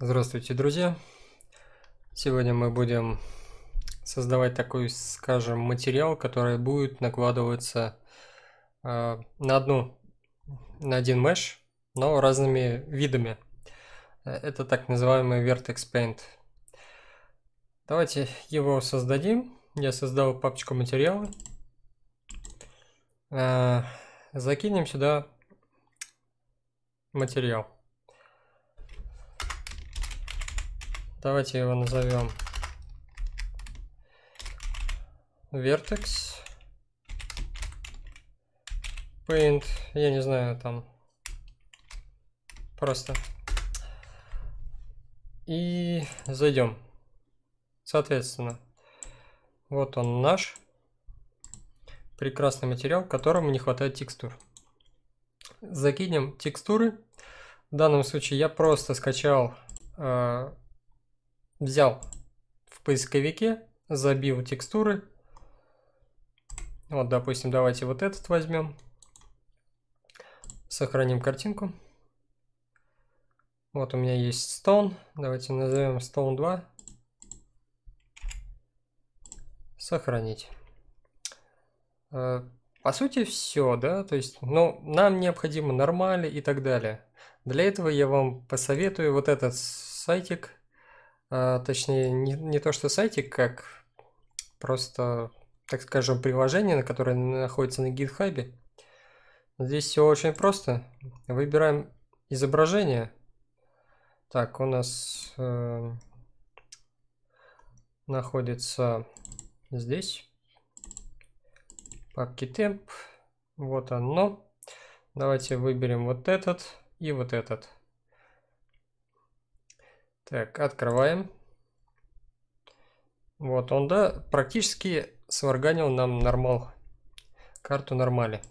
Здравствуйте, друзья! Сегодня мы будем создавать такой, скажем, материал, который будет накладываться э, на одну, на один меш, но разными видами. Э, это так называемый Vertex Paint. Давайте его создадим. Я создал папочку материалы. Э, закинем сюда материал. Давайте его назовем Vertex Paint, я не знаю, там просто. И зайдем. Соответственно, вот он наш прекрасный материал, которому не хватает текстур. Закинем текстуры. В данном случае я просто скачал э, взял в поисковике, забил текстуры. Вот, допустим, давайте вот этот возьмем. Сохраним картинку. Вот у меня есть Stone. Давайте назовем Stone 2. Сохранить. Э, по сути, все, да, то есть, ну, нам необходимо нормали и так далее. Для этого я вам посоветую вот этот сайтик а, точнее, не, не то что сайтик, как просто, так скажем, приложение, на которое находится на GitHub. Здесь все очень просто. Выбираем изображение. Так, у нас э, находится здесь папки темп. Вот оно. Давайте выберем вот этот и вот этот. Так, открываем. Вот, он, да, практически сварганил нам нормал. Карту нормали.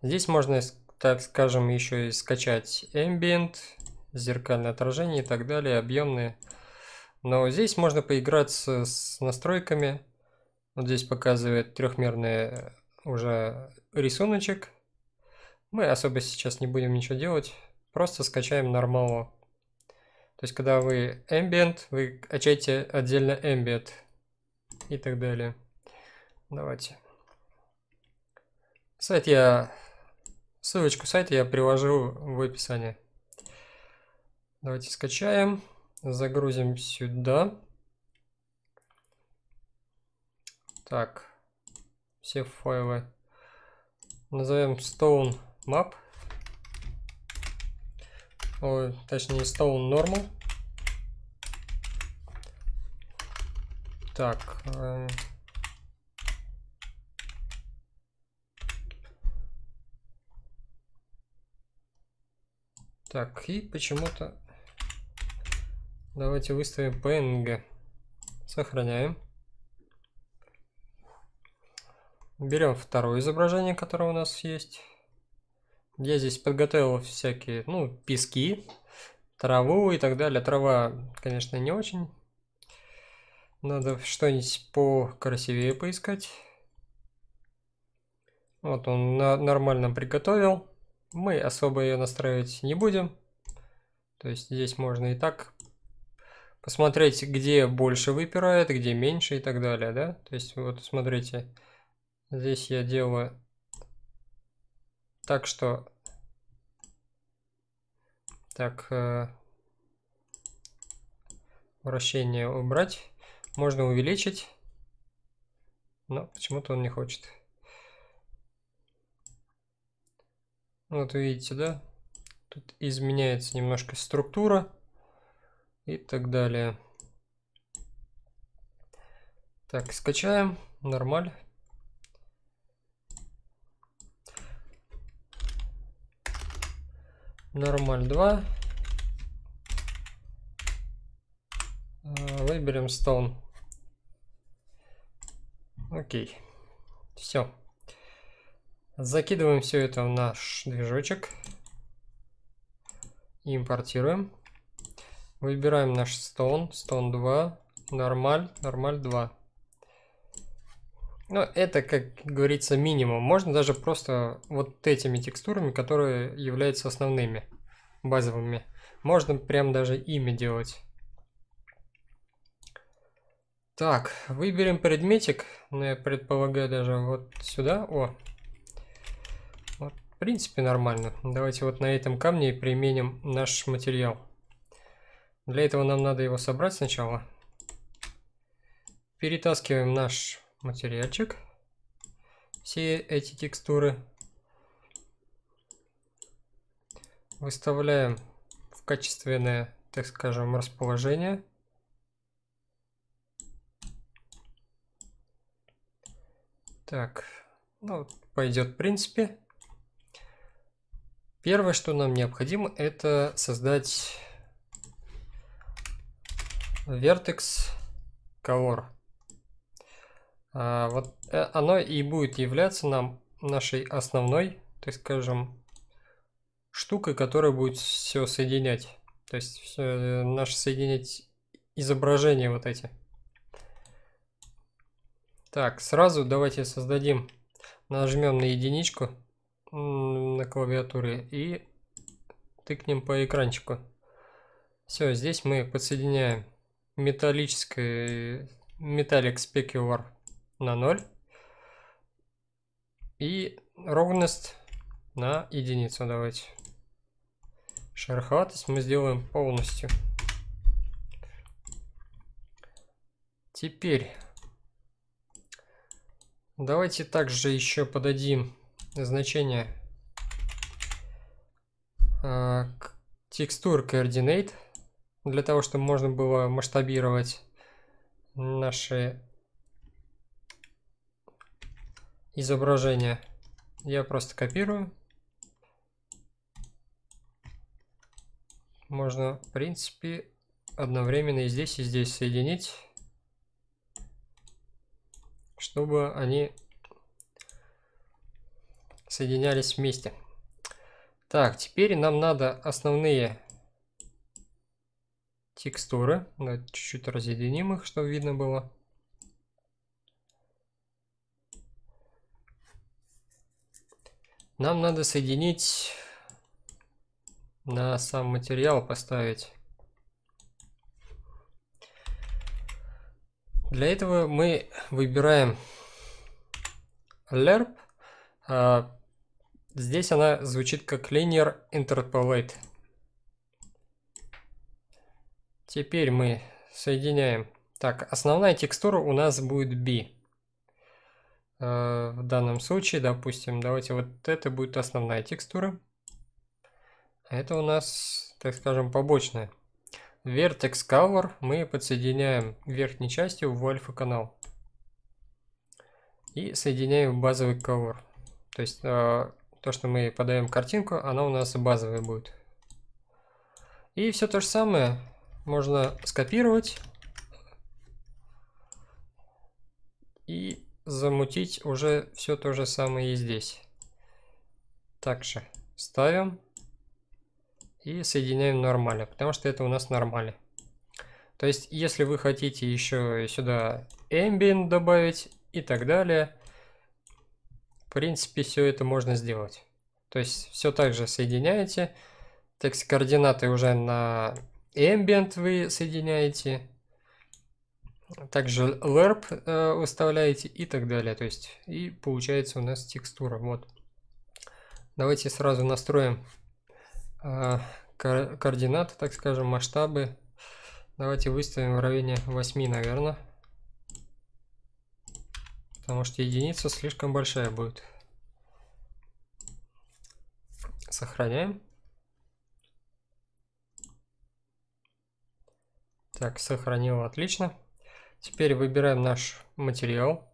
Здесь можно, так скажем, еще и скачать ambient, зеркальное отражение и так далее, объемные. Но здесь можно поиграться с настройками. Вот здесь показывает трехмерный уже рисуночек. Мы особо сейчас не будем ничего делать. Просто скачаем нормалу то есть, когда вы ambient, вы качаете отдельно ambient и так далее. Давайте. Сайт я... Ссылочку сайта я привожу в описании. Давайте скачаем. Загрузим сюда. Так. Все файлы. Назовем stone map. Ой, точнее, stone normal. Так. Эм. так, и почему-то давайте выставим PNG. Сохраняем. Берем второе изображение, которое у нас есть. Я здесь подготовил всякие, ну, пески, траву и так далее. Трава, конечно, не очень. Надо что-нибудь покрасивее поискать. Вот он на нормально приготовил. Мы особо ее настраивать не будем. То есть здесь можно и так посмотреть, где больше выпирает, где меньше и так далее, да? То есть вот смотрите, здесь я делаю так что... Так, э, вращение убрать. Можно увеличить. Но почему-то он не хочет. Вот видите, да? Тут изменяется немножко структура и так далее. Так, скачаем. Нормально. нормаль 2. А, выберем stone. Окей. Все. Закидываем все это в наш движочек. Импортируем. Выбираем наш стон. Стон 2. Нормаль. Нормаль 2. Ну, это, как говорится, минимум. Можно даже просто вот этими текстурами, которые являются основными, базовыми. Можно прям даже ими делать. Так, выберем предметик. Ну, я предполагаю, даже вот сюда. О, вот, в принципе, нормально. Давайте вот на этом камне и применим наш материал. Для этого нам надо его собрать сначала. Перетаскиваем наш материальчик, все эти текстуры. Выставляем в качественное, так скажем, расположение. Так, ну, пойдет в принципе. Первое, что нам необходимо, это создать vertex color. А, вот э, оно и будет являться нам нашей основной, так скажем, штукой, которая будет все соединять. То есть все, э, наше соединять изображения вот эти. Так, сразу давайте создадим, нажмем на единичку на клавиатуре и тыкнем по экранчику. Все, здесь мы подсоединяем металлическое Metallic э, Specular на 0 и ровность на единицу давайте. Шероховатость мы сделаем полностью. Теперь давайте также еще подадим значение э, текстур координат для того, чтобы можно было масштабировать наши изображение. Я просто копирую. Можно, в принципе, одновременно и здесь, и здесь соединить, чтобы они соединялись вместе. Так, теперь нам надо основные текстуры. Чуть-чуть разъединим их, чтобы видно было. Нам надо соединить на сам материал поставить. Для этого мы выбираем lerp. А, здесь она звучит как linear interpolate. Теперь мы соединяем. Так, основная текстура у нас будет B. Э, в данном случае, допустим, давайте вот это будет основная текстура. А это у нас, так скажем, побочная. Vertex Cover мы подсоединяем верхней части в альфа-канал. И соединяем в базовый cover. То есть э, то, что мы подаем картинку, она у нас базовая будет. И все то же самое можно скопировать и замутить уже все то же самое и здесь. Также ставим и соединяем нормально, потому что это у нас нормально. То есть, если вы хотите еще сюда ambient добавить и так далее, в принципе, все это можно сделать. То есть, все так же соединяете. Текст координаты уже на ambient вы соединяете также лерп э, выставляете и так далее. То есть, и получается у нас текстура. Вот. Давайте сразу настроим э, координаты, так скажем, масштабы. Давайте выставим в районе 8, наверное. Потому что единица слишком большая будет. Сохраняем. Так, сохранил, отлично. Теперь выбираем наш материал,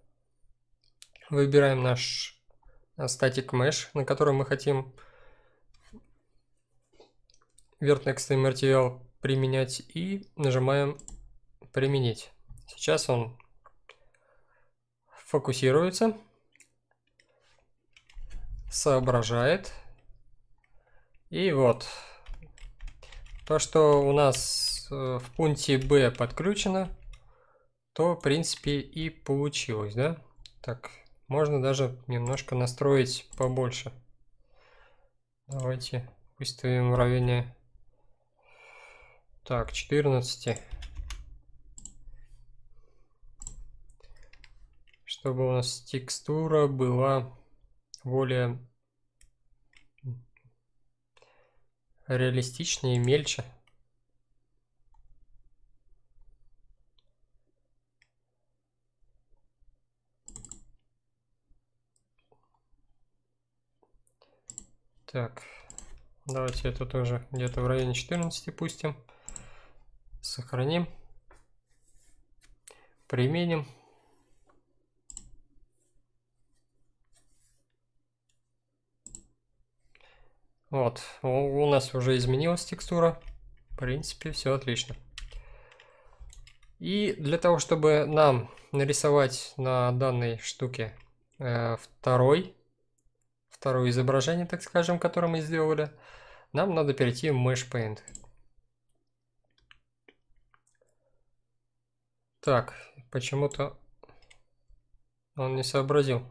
выбираем наш static э, mesh, на котором мы хотим vertex материал применять и нажимаем применить. Сейчас он фокусируется, соображает. И вот, то, что у нас э, в пункте B подключено, то, в принципе, и получилось, да? Так, можно даже немножко настроить побольше. Давайте выставим уровень. Так, 14. Чтобы у нас текстура была более реалистичнее и мельче. Так, давайте это тоже где-то в районе 14 пустим. Сохраним. Применим. Вот, у нас уже изменилась текстура. В принципе, все отлично. И для того, чтобы нам нарисовать на данной штуке э, второй второе изображение, так скажем, которое мы сделали, нам надо перейти в Mesh Paint. Так, почему-то он не сообразил.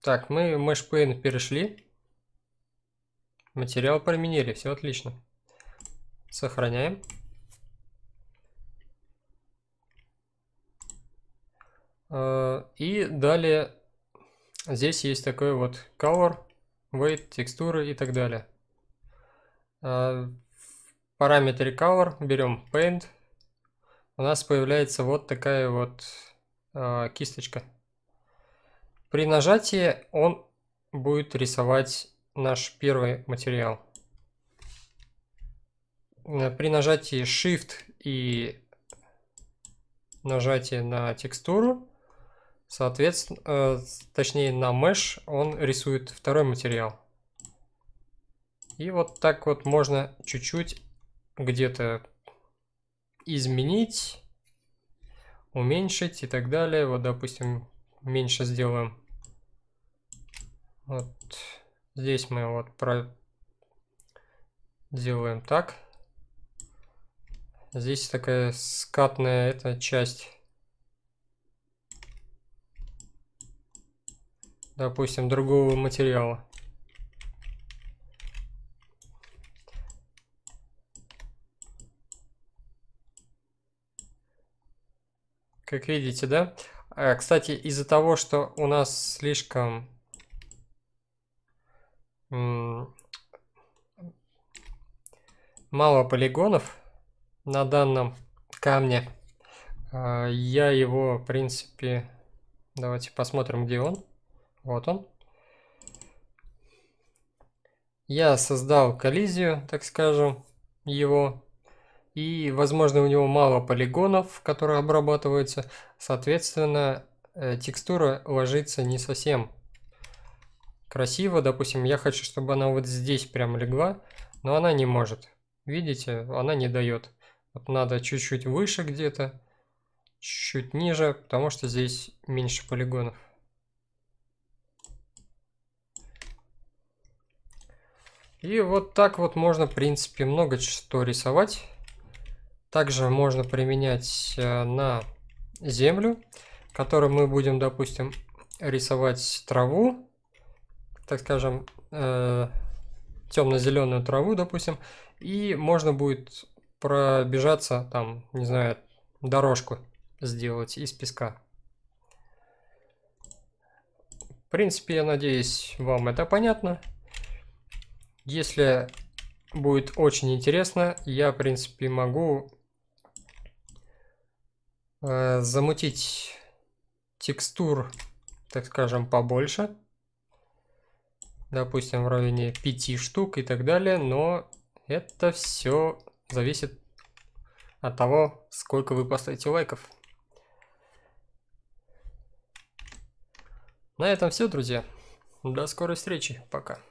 Так, мы в Mesh Paint перешли. Материал применили, все отлично. Сохраняем. Э, и далее здесь есть такой вот color, weight, текстуры и так далее. Э, в параметре color берем paint. У нас появляется вот такая вот э, кисточка. При нажатии он будет рисовать наш первый материал. При нажатии Shift и нажатии на текстуру Соответственно, э, точнее на mesh он рисует второй материал. И вот так вот можно чуть-чуть где-то изменить, уменьшить и так далее. Вот, допустим, меньше сделаем. Вот здесь мы вот про... делаем так. Здесь такая скатная эта часть. допустим, другого материала. Как видите, да? А, кстати, из-за того, что у нас слишком мало полигонов на данном камне, а, я его, в принципе, давайте посмотрим, где он. Вот он. Я создал коллизию, так скажем, его. И, возможно, у него мало полигонов, которые обрабатываются. Соответственно, э, текстура ложится не совсем красиво. Допустим, я хочу, чтобы она вот здесь прям легла, но она не может. Видите, она не дает. Вот надо чуть-чуть выше где-то, чуть ниже, потому что здесь меньше полигонов. И вот так вот можно, в принципе, много чего рисовать. Также можно применять э, на землю, которую мы будем, допустим, рисовать траву, так скажем, э, темно-зеленую траву, допустим, и можно будет пробежаться там, не знаю, дорожку сделать из песка. В принципе, я надеюсь, вам это понятно. Если будет очень интересно, я, в принципе, могу э, замутить текстур, так скажем, побольше. Допустим, в районе 5 штук и так далее, но это все зависит от того, сколько вы поставите лайков. На этом все, друзья. До скорой встречи. Пока.